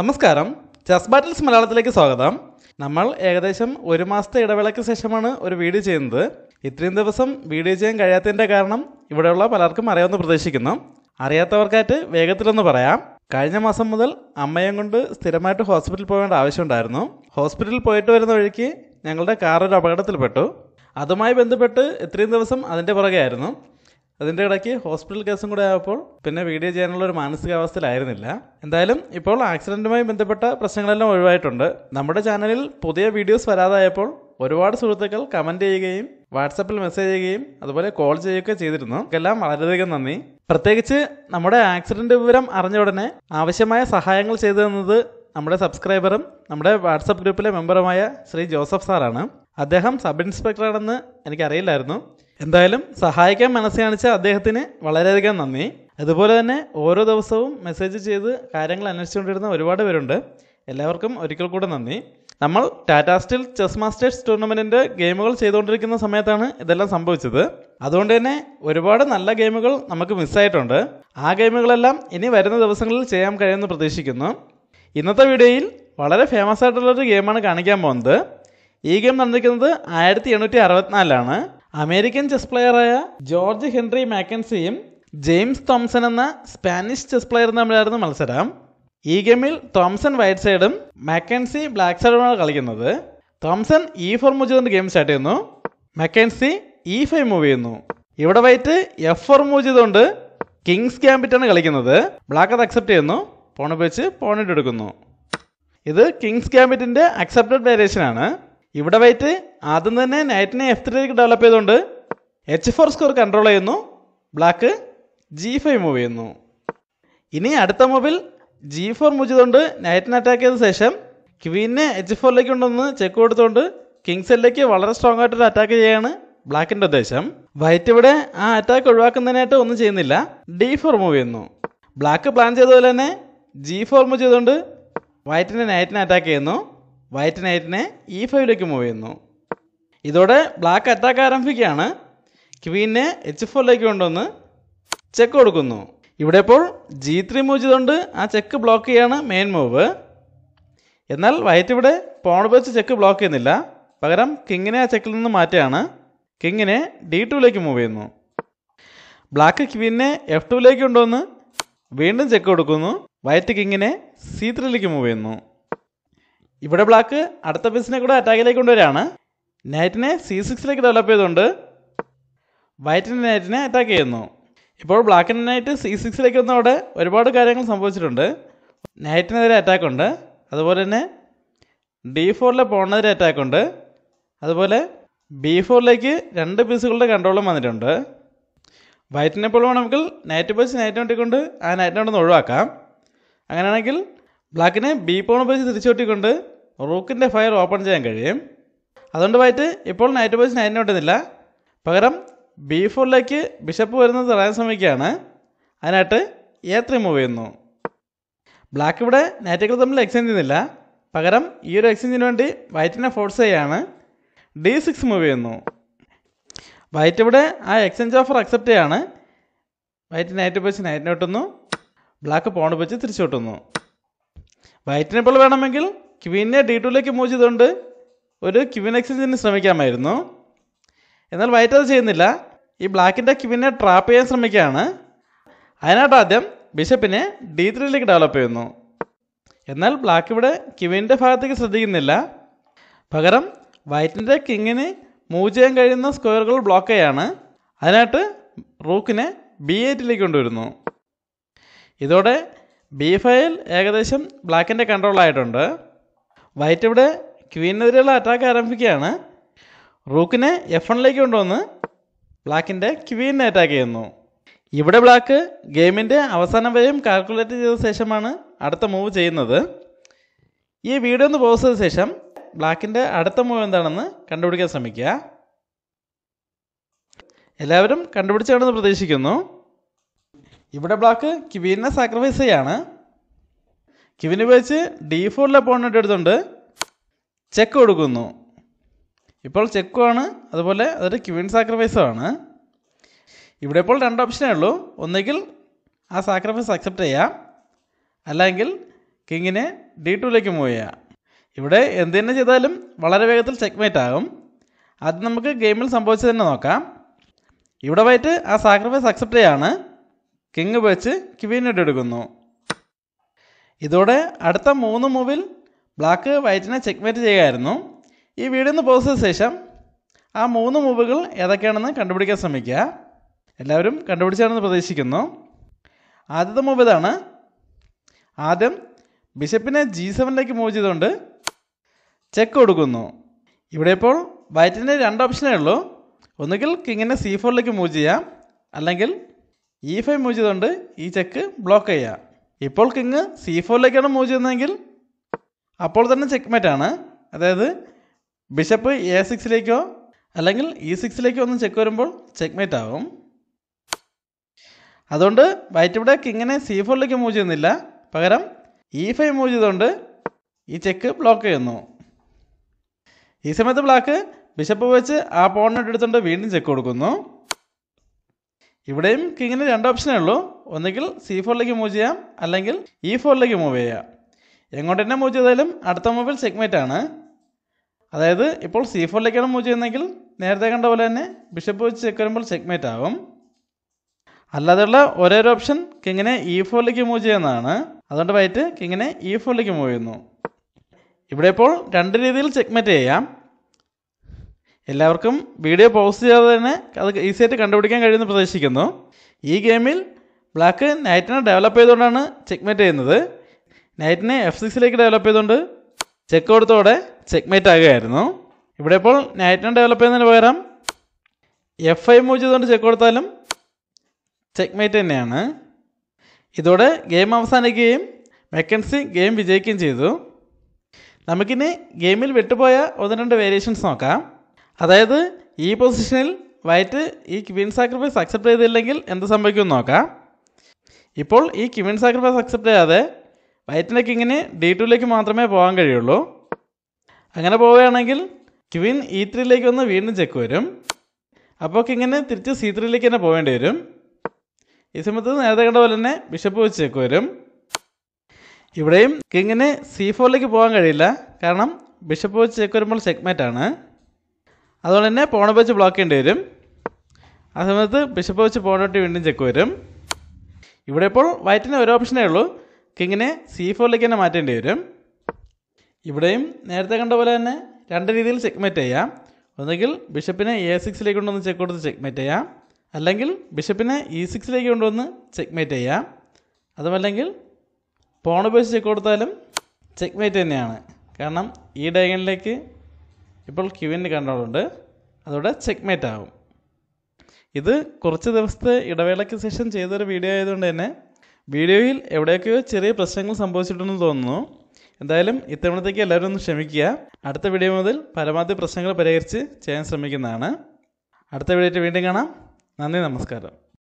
നമസ്കാരം chess battles മലയാളത്തിലേക്ക് സ്വാഗതം നമ്മൾ ഏകദേശം ഒരു മാസത്തെ ഇടവേളയ്ക്ക് ശേഷമാണ് ഒരു വീഡിയോ ചെയ്യുന്നത് ഇത്രയും ദിവസം വീഡിയോ ചെയ്യാൻ കഴിയാത്തതിൻ്റെ കാരണം ഇവിടെയുള്ള പലർക്കും അറിയാമെന്ന് പ്രതീക്ഷിക്കുന്നു അറിയാത്തവർക്കായിട്ട് വേഗത്തിലൊന്ന് പറയാം കഴിഞ്ഞ മാസം മുതൽ അമ്മയും കൊണ്ട് സ്ഥിരമായിട്ട് ഹോസ്പിറ്റലിൽ പോകേണ്ട ആവശ്യമുണ്ടായിരുന്നു ഹോസ്പിറ്റലിൽ പോയിട്ട് വരുന്ന വഴിക്ക് ഞങ്ങളുടെ കാർ ഒരു അപകടത്തിൽപ്പെട്ടു അതുമായി ബന്ധപ്പെട്ട് ഇത്രയും ദിവസം അതിൻ്റെ ആയിരുന്നു അതിൻ്റെ ഇടയ്ക്ക് ഹോസ്പിറ്റൽ കേസും കൂടെ ആയപ്പോൾ പിന്നെ വീഡിയോ ചെയ്യാനുള്ള ഒരു മാനസികാവസ്ഥയിലായിരുന്നില്ല എന്തായാലും ഇപ്പോൾ ആക്സിഡൻറ്റുമായി ബന്ധപ്പെട്ട പ്രശ്നങ്ങളെല്ലാം ഒഴിവായിട്ടുണ്ട് നമ്മുടെ ചാനലിൽ പുതിയ വീഡിയോസ് വരാതായപ്പോൾ ഒരുപാട് സുഹൃത്തുക്കൾ കമൻറ്റ് ചെയ്യുകയും വാട്സപ്പിൽ മെസ്സേജ് ചെയ്യുകയും അതുപോലെ കോൾ ചെയ്യുകയൊക്കെ ചെയ്തിരുന്നു എല്ലാം വളരെയധികം നന്ദി പ്രത്യേകിച്ച് നമ്മുടെ ആക്സിഡന്റ് വിവരം അറിഞ്ഞ ഉടനെ ആവശ്യമായ സഹായങ്ങൾ ചെയ്തു തന്നത് നമ്മുടെ സബ്സ്ക്രൈബറും നമ്മുടെ വാട്സപ്പ് ഗ്രൂപ്പിലെ മെമ്പറുമായ ശ്രീ ജോസഫ് സാറാണ് അദ്ദേഹം സബ് ഇൻസ്പെക്ടറാണെന്ന് എനിക്കറിയില്ലായിരുന്നു എന്തായാലും സഹായിക്കാൻ മനസ്സ് കാണിച്ച അദ്ദേഹത്തിന് വളരെയധികം നന്ദി അതുപോലെ തന്നെ ഓരോ ദിവസവും മെസ്സേജ് ചെയ്ത് കാര്യങ്ങൾ അന്വേഷിച്ചുകൊണ്ടിരുന്ന ഒരുപാട് പേരുണ്ട് എല്ലാവർക്കും ഒരിക്കൽ കൂടെ നന്ദി നമ്മൾ ടാറ്റാ സ്റ്റിൽ ചെസ് മാസ്റ്റേഴ്സ് ടൂർണമെൻറ്റിൻ്റെ ഗെയിമുകൾ ചെയ്തുകൊണ്ടിരിക്കുന്ന സമയത്താണ് ഇതെല്ലാം സംഭവിച്ചത് അതുകൊണ്ട് തന്നെ ഒരുപാട് നല്ല ഗെയിമുകൾ നമുക്ക് മിസ്സായിട്ടുണ്ട് ആ ഗെയിമുകളെല്ലാം ഇനി വരുന്ന ദിവസങ്ങളിൽ ചെയ്യാൻ കഴിയുമെന്ന് പ്രതീക്ഷിക്കുന്നു ഇന്നത്തെ വീഡിയോയിൽ വളരെ ഫേമസ് ആയിട്ടുള്ളൊരു ഗെയിമാണ് കാണിക്കാൻ പോകുന്നത് ഈ ഗെയിം നടന്നിരിക്കുന്നത് ആയിരത്തി എണ്ണൂറ്റി അറുപത്തിനാലിലാണ് അമേരിക്കൻ ചെസ് പ്ലെയറായ ജോർജ് ഹെൻറി മാക്കൻസിയും ജെയിംസ് തോംസൺ എന്ന സ്പാനിഷ് ചെസ് പ്ലെയറും തമ്മിലായിരുന്നു മത്സരം ഈ ഗെയിമിൽ തോംസൺ വൈറ്റ് സൈഡും മാക്കൻസി ബ്ലാക്ക് സൈഡുമാണ് കളിക്കുന്നത് തോംസൺ ഇ ഫോർ മൂവ് ചെയ്തുകൊണ്ട് ഗെയിം സ്റ്റാർട്ട് ചെയ്യുന്നു മാക്കൻസി ഇ ഫൈവ് മൂവ് ചെയ്യുന്നു ഇവിടെ വൈറ്റ് എഫ് ഫോർ മൂവ് ചെയ്തുകൊണ്ട് കിങ്സ് ക്യാമ്പിറ്റാണ് കളിക്കുന്നത് ബ്ലാക്ക് അത് അക്സെപ്റ്റ് ചെയ്യുന്നു പോൺ ഉപയോഗിച്ച് പോണിട്ട് എടുക്കുന്നു ഇത് കിങ്സ് ക്യാമ്പിറ്റിൻ്റെ അക്സെപ്റ്റഡ് വേരിയേഷൻ ആണ് ഇവിടെ വൈറ്റ് ആദ്യം തന്നെ നൈറ്റിനെ എഫ് ത്രീയിലേക്ക് ഡെവലപ്പ് ചെയ്തുകൊണ്ട് എച്ച് ഫോർ സ്കോർ കൺട്രോൾ ചെയ്യുന്നു ബ്ലാക്ക് ജി ഫൈവ് മൂവ് ചെയ്യുന്നു ഇനി അടുത്ത മൂവിൽ ജി ഫോർ മൂവ് ചെയ്തുകൊണ്ട് നൈറ്റിനെ അറ്റാക്ക് ചെയ്ത ശേഷം ക്വീനെ എച്ച് ഫോറിലേക്ക് കൊണ്ടുവന്ന് ചെക്ക് കൊടുത്തുകൊണ്ട് കിങ് സെല്ലിലേക്ക് വളരെ സ്ട്രോങ് ആയിട്ടൊരു അറ്റാക്ക് ചെയ്യാണ് ബ്ലാക്കിൻ്റെ ഉദ്ദേശം വൈറ്റ് ഇവിടെ ആ അറ്റാക്ക് ഒഴിവാക്കുന്നതിനായിട്ട് ഒന്നും ചെയ്യുന്നില്ല ഡി ഫോർ മൂവ് ചെയ്യുന്നു ബ്ലാക്ക് പ്ലാൻ ചെയ്തതുപോലെ തന്നെ ജി ഫോർ മൂവ് ചെയ്തുകൊണ്ട് വൈറ്റിനെ നൈറ്റിനെ അറ്റാക്ക് ചെയ്യുന്നു വൈറ്റ് നൈറ്റിനെ ഇ ഫൈവിലേക്ക് മൂവ് ചെയ്യുന്നു ഇതോടെ ബ്ലാക്ക് അറ്റാക്ക് ആരംഭിക്കുകയാണ് ക്വീനെ എച്ച് ഫോറിലേക്ക് കൊണ്ടുവന്ന് ചെക്ക് കൊടുക്കുന്നു ഇവിടെ ഇപ്പോൾ ജി ത്രീ മൂവ് ചെയ്തുകൊണ്ട് ആ ചെക്ക് ബ്ലോക്ക് ചെയ്യാണ് മെയിൻ മൂവ് എന്നാൽ വൈറ്റ് ഇവിടെ പോൺ വെച്ച് ചെക്ക് ബ്ലോക്ക് ചെയ്യുന്നില്ല പകരം കിങ്ങിനെ ആ ചെക്കിൽ നിന്ന് മാറ്റുകയാണ് കിങ്ങിനെ ഡി ടുവിലേക്ക് മൂവ് ചെയ്യുന്നു ബ്ലാക്ക് ക്വീനെ എഫ് ടുവിലേക്ക് കൊണ്ടുവന്ന് വീണ്ടും ചെക്ക് കൊടുക്കുന്നു വൈറ്റ് കിങ്ങിനെ സി ത്രീയിലേക്ക് മൂവ് ചെയ്യുന്നു ഇവിടെ ബ്ലാക്ക് അടുത്ത പീസിനെ കൂടെ അറ്റാക്കിലേക്ക് കൊണ്ടുവരികയാണ് നൈറ്റിനെ സി സിക്സിലേക്ക് ഡെവലപ്പ് ചെയ്തുകൊണ്ട് വൈറ്റിൻ്റെ നൈറ്റിനെ അറ്റാക്ക് ചെയ്യുന്നു ഇപ്പോൾ ബ്ലാക്കിൻ്റെ നൈറ്റ് സി സിക്സിലേക്ക് വന്നതോടെ ഒരുപാട് കാര്യങ്ങൾ സംഭവിച്ചിട്ടുണ്ട് നൈറ്റിനെതിരെ അറ്റാക്ക് ഉണ്ട് അതുപോലെ തന്നെ ഡി ഫോറിലെ പോണിനെതിരെ അറ്റാക്ക് ഉണ്ട് അതുപോലെ ബി ഫോറിലേക്ക് രണ്ട് പീസുകളുടെ കൺട്രോളും വന്നിട്ടുണ്ട് വൈറ്റിനെ ഇപ്പോൾ വേണമെങ്കിൽ നൈറ്റ് പോയിച്ച് നൈറ്റ് ഒട്ടിക്കൊണ്ട് ആ നൈറ്റിനോട് ഒന്ന് ഒഴിവാക്കാം അങ്ങനെയാണെങ്കിൽ ബ്ലാക്കിനെ ബി പോയിച്ച് തിരിച്ചു തിരിച്ചുകൊട്ടിക്കൊണ്ട് റൂക്കിൻ്റെ ഫയർ ഓപ്പൺ ചെയ്യാൻ കഴിയും അതുകൊണ്ട് വൈറ്റ് ഇപ്പോൾ നൈറ്റ് ബോയ്സ് നൈറ്റിനെ വിട്ടുന്നില്ല പകരം ബി ഫോറിലേക്ക് ബിഷപ്പ് വരുന്നത് തടയാൻ ശ്രമിക്കുകയാണ് അതിനായിട്ട് എ ത്രീ മൂവ് ചെയ്യുന്നു ബ്ലാക്ക് ഇവിടെ നൈറ്റുകൾ തമ്മിൽ എക്സ്ചേഞ്ച് ചെയ്യുന്നില്ല പകരം ഈ ഒരു എക്സ്ചേഞ്ചിന് വേണ്ടി വൈറ്റിനെ ഫോഴ്സ് ചെയ്യാണ് ഡി സിക്സ് മൂവ് ചെയ്യുന്നു വൈറ്റ് ഇവിടെ ആ എക്സ്ചേഞ്ച് ഓഫർ അക്സെപ്റ്റ് ചെയ്യാണ് വൈറ്റ് നൈറ്റ് വെച്ച് നൈറ്റിനെ വിട്ടുന്നു ബ്ലാക്ക് പോണ്ട് വെച്ച് തിരിച്ചു വെട്ടുന്നു വൈറ്റിനിപ്പോൾ വേണമെങ്കിൽ ക്വിനെ ഡി ടുലേക്ക് മൂവ് ചെയ്തുകൊണ്ട് ഒരു ക്വീൻ എക്സ്ചേഞ്ചിന് ശ്രമിക്കാമായിരുന്നു എന്നാൽ വൈറ്റ് അത് ചെയ്യുന്നില്ല ഈ ബ്ലാക്കിൻ്റെ ക്വിനെ ട്രാപ്പ് ചെയ്യാൻ ശ്രമിക്കുകയാണ് അതിനായിട്ട് ആദ്യം ബിഷപ്പിനെ ഡി ത്രീയിലേക്ക് ഡെവലപ്പ് ചെയ്യുന്നു എന്നാൽ ബ്ലാക്ക് ഇവിടെ ക്വീൻ്റെ ഭാഗത്തേക്ക് ശ്രദ്ധിക്കുന്നില്ല പകരം വൈറ്റിൻ്റെ കിങ്ങിന് മൂവ് ചെയ്യാൻ കഴിയുന്ന സ്ക്വയറുകൾ ബ്ലോക്ക് ചെയ്യാണ് അതിനായിട്ട് റൂക്കിനെ ബി എയ്റ്റിലേക്ക് കൊണ്ടുവരുന്നു ഇതോടെ ബി ഫയൽ ഏകദേശം ബ്ലാക്കിൻ്റെ കൺട്രോൾ ആയിട്ടുണ്ട് വൈറ്റ് ഇവിടെ ക്വീനെതിരെയുള്ള അറ്റാക്ക് ആരംഭിക്കുകയാണ് റൂക്കിനെ എഫ് വണ്ണിലേക്ക് കൊണ്ടുവന്ന് ബ്ലാക്കിൻ്റെ ക്വീനെ അറ്റാക്ക് ചെയ്യുന്നു ഇവിടെ ബ്ലാക്ക് ഗെയിമിൻ്റെ അവസാനം വരെയും കാൽക്കുലേറ്റ് ചെയ്ത ശേഷമാണ് അടുത്ത മൂവ് ചെയ്യുന്നത് ഈ വീഡിയോ ഒന്ന് പോസ് ചെയ്ത ശേഷം ബ്ലാക്കിൻ്റെ അടുത്ത മൂവ് എന്താണെന്ന് കണ്ടുപിടിക്കാൻ ശ്രമിക്കുക എല്ലാവരും കണ്ടുപിടിച്ചാണെന്ന് പ്രതീക്ഷിക്കുന്നു ഇവിടെ ബ്ലാക്ക് ക്വീനെ സാക്രിഫൈസ് ചെയ്യാണ് ക്യൂവിന് വെച്ച് ഡി ഫോറിലെ പോണിട്ട് എടുത്തുകൊണ്ട് ചെക്ക് കൊടുക്കുന്നു ഇപ്പോൾ ചെക്കുമാണ് അതുപോലെ അതൊരു ക്യൂവിൻ സാക്രിഫൈസുമാണ് ഇവിടെ ഇപ്പോൾ രണ്ട് ഓപ്ഷനേ ഉള്ളൂ ഒന്നുകിൽ ആ സാക്രിഫൈസ് അക്സെപ്റ്റ് ചെയ്യാം അല്ലെങ്കിൽ കിങ്ങിനെ ഡി ടുവിലേക്ക് മൂവ് ചെയ്യാം ഇവിടെ എന്ത് തന്നെ ചെയ്താലും വളരെ വേഗത്തിൽ ചെക്ക്മേറ്റ് ആകും അത് നമുക്ക് ഗെയിമിൽ സംഭവിച്ചത് തന്നെ നോക്കാം ഇവിടെ പോയിട്ട് ആ സാക്രിഫൈസ് അക്സെപ്റ്റ് ചെയ്യാണ് കിങ് വെച്ച് ക്യൂവിനോട്ട് എടുക്കുന്നു ഇതോടെ അടുത്ത മൂന്ന് മൂവിൽ ബ്ലാക്ക് വൈറ്റിനെ ചെക്ക്മേറ്റ് ചെയ്യുകയായിരുന്നു ഈ വീഡിയോ ഒന്ന് പോസ് ചെയ്ത ശേഷം ആ മൂന്ന് മൂവുകൾ ഏതൊക്കെയാണെന്ന് കണ്ടുപിടിക്കാൻ ശ്രമിക്കുക എല്ലാവരും കണ്ടുപിടിച്ചാണെന്ന് പ്രതീക്ഷിക്കുന്നു ആദ്യത്തെ മൂവ് ഇതാണ് ആദ്യം ബിഷപ്പിനെ ജി സെവനിലേക്ക് മൂവ് ചെയ്തുകൊണ്ട് ചെക്ക് കൊടുക്കുന്നു ഇവിടെ ഇപ്പോൾ വൈറ്റിൻ്റെ രണ്ട് ഓപ്ഷനേ ഉള്ളൂ ഒന്നുകിൽ കിങ്ങിനെ സി ഫോറിലേക്ക് മൂവ് ചെയ്യാം അല്ലെങ്കിൽ ഇ ഫൈവ് മൂവ് ചെയ്തുകൊണ്ട് ഈ ചെക്ക് ബ്ലോക്ക് ചെയ്യാം ഇപ്പോൾ കിങ് സി ഫോറിലേക്കാണ് മൂവ് ചെയ്യുന്നതെങ്കിൽ അപ്പോൾ തന്നെ ചെക്ക് ആണ് അതായത് ബിഷപ്പ് എ സിക്സിലേക്കോ അല്ലെങ്കിൽ ഇ e സിക്സിലേക്കോ ഒന്ന് ചെക്ക് വരുമ്പോൾ ചെക്ക് ആവും അതുകൊണ്ട് വൈറ്റ് ഇവിടെ കിങ്ങിനെ സി ഫോറിലേക്ക് മൂവ് ചെയ്യുന്നില്ല പകരം ഇ e ഫൈവ് മൂവ് ചെയ്തുകൊണ്ട് ഈ ചെക്ക് ബ്ലോക്ക് ചെയ്യുന്നു ഈ സമയത്ത് ബ്ലാക്ക് ബിഷപ്പ് വെച്ച് ആ പോണിനെടുത്തുകൊണ്ട് വീണ്ടും ചെക്ക് കൊടുക്കുന്നു ഇവിടെയും കിങ്ങിന് രണ്ട് ഓപ്ഷനേ ഉള്ളൂ ഒന്നുകിൽ സി ഫോറിലേക്ക് മൂവ് ചെയ്യാം അല്ലെങ്കിൽ ഇ e ഫോറിലേക്ക് മൂവ് ചെയ്യാം എങ്ങോട്ട് തന്നെ മൂവ് ചെയ്താലും അടുത്ത മൂവിൽ സെഗ്മെറ്റ് ആണ് അതായത് ഇപ്പോൾ സി ഫോറിലേക്കാണ് മൂവ് ചെയ്യുന്നതെങ്കിൽ നേരത്തെ കണ്ട പോലെ തന്നെ ബിഷപ്പ് വെച്ച് ചെക്ക് വരുമ്പോൾ സെഗ്മേറ്റ് ആവും അല്ലാതെയുള്ള ഒരേ ഒരു ഓപ്ഷൻ കിങ്ങിനെ ഇ ഫോറിലേക്ക് മൂവ് ചെയ്യുന്നതാണ് അതുകൊണ്ട് വൈറ്റ് കിങ്ങിനെ ഇ ഫോറിലേക്ക് മൂവ് ചെയ്യുന്നു ഇവിടെ ഇപ്പോൾ രണ്ട് രീതിയിൽ ചെക്ക്മേറ്റ് ചെയ്യാം എല്ലാവർക്കും വീഡിയോ പോസ് ചെയ്യാതെ തന്നെ അത് ഈസിയായിട്ട് കണ്ടുപിടിക്കാൻ കഴിയുമെന്ന് പ്രതീക്ഷിക്കുന്നു ഈ ഗെയിമിൽ ബ്ലാക്ക് നൈറ്റിനെ ഡെവലപ്പ് ചെയ്തുകൊണ്ടാണ് ചെക്ക്മേറ്റ് ചെയ്യുന്നത് നൈറ്റിനെ എഫ് സിക്സിലേക്ക് ഡെവലപ്പ് ചെയ്തുകൊണ്ട് ചെക്ക് കൊടുത്തോടെ ചെക്ക്മേറ്റ് ആകുകയായിരുന്നു ഇവിടെ ഇപ്പോൾ നൈറ്റിനെ ഡെവലപ്പ് ചെയ്യുന്നതിന് പകരം എഫ് ഐ മൂവ് ചെയ്തുകൊണ്ട് ചെക്ക് കൊടുത്താലും ചെക്ക്മേറ്റ് തന്നെയാണ് ഇതോടെ ഗെയിം അവസാനിക്കുകയും മെക്കൻസി ഗെയിം വിജയിക്കുകയും ചെയ്തു നമുക്കിനി ഗെയിമിൽ വിട്ടുപോയ ഒന്ന് രണ്ട് വേരിയേഷൻസ് നോക്കാം അതായത് ഈ പൊസിഷനിൽ വൈറ്റ് ഈ ക്വീൻ സാക്രിഫൈസ് അക്സെപ്റ്റ് ചെയ്തില്ലെങ്കിൽ എന്ത് സംഭവിക്കും നോക്കാം ഇപ്പോൾ ഈ ക്വീൻ സാക്രിഫൈസ് അക്സെപ്റ്റ് ചെയ്യാതെ വൈറ്റിൻ്റെ കിങ്ങിന് ഡി ടുലേക്ക് മാത്രമേ പോകാൻ കഴിയുള്ളൂ അങ്ങനെ പോവുകയാണെങ്കിൽ ക്വിൻ ഇ ത്രീയിലേക്ക് ഒന്ന് വീണ്ടും ചെക്ക് വരും അപ്പോൾ കിങ്ങിന് തിരിച്ച് സി ത്രീയിലേക്ക് തന്നെ പോകേണ്ടി വരും ഈ സമയത്ത് നേരത്തെ കണ്ട പോലെ തന്നെ ബിഷപ്പ് വെച്ച് ചെക്ക് വരും ഇവിടെയും കിങ്ങിന് സി ഫോറിലേക്ക് പോകാൻ കഴിയില്ല കാരണം ബിഷപ്പ് വെച്ച് ചെക്ക് വരുമ്പോൾ ചെക്ക്മേറ്റ് ആണ് അതുകൊണ്ട് തന്നെ പോണ വെച്ച് ബ്ലോക്ക് ചെയ്യേണ്ടി വരും ആ സമയത്ത് ബിഷപ്പ് വെച്ച് പോണോട്ട് വീണ്ടും ചെക്ക് വരും ഇവിടെ ഇപ്പോൾ വൈറ്റിന് ഒരു ഓപ്ഷനേ ഉള്ളൂ കിങ്ങിനെ സി ഫോറിലേക്ക് തന്നെ മാറ്റേണ്ടി വരും ഇവിടെയും നേരത്തെ കണ്ട പോലെ തന്നെ രണ്ട് രീതിയിൽ മേറ്റ് ചെയ്യാം ഒന്നുകിൽ ബിഷപ്പിനെ എ സിക്സിലേക്ക് കൊണ്ടുവന്ന് ചെക്ക് കൊടുത്ത് മേറ്റ് ചെയ്യാം അല്ലെങ്കിൽ ബിഷപ്പിനെ ഇ e സിക്സിലേക്ക് കൊണ്ടുവന്ന് മേറ്റ് ചെയ്യാം അതുമല്ലെങ്കിൽ പോണ ഉപയോഗിച്ച് ചെക്ക് കൊടുത്താലും ചെക്ക്മേറ്റ് തന്നെയാണ് കാരണം ഈ ഡയഗണിലേക്ക് ഇപ്പോൾ ക്യൂവിന് ഉണ്ട് അതോടെ ചെക്ക്മേറ്റ് ആകും ഇത് കുറച്ച് ദിവസത്തെ ഇടവേളയ്ക്ക് ശേഷം ചെയ്തൊരു വീഡിയോ ആയതുകൊണ്ട് തന്നെ വീഡിയോയിൽ എവിടെയൊക്കെയോ ചെറിയ പ്രശ്നങ്ങൾ സംഭവിച്ചിട്ടുണ്ടെന്ന് തോന്നുന്നു എന്തായാലും ഇത്തവണത്തേക്ക് എല്ലാവരും ഒന്ന് ക്ഷമിക്കുക അടുത്ത വീഡിയോ മുതൽ പരമാവധി പ്രശ്നങ്ങൾ പരിഹരിച്ച് ചെയ്യാൻ ശ്രമിക്കുന്നതാണ് അടുത്ത വീഡിയോ വീണ്ടും കാണാം നന്ദി നമസ്കാരം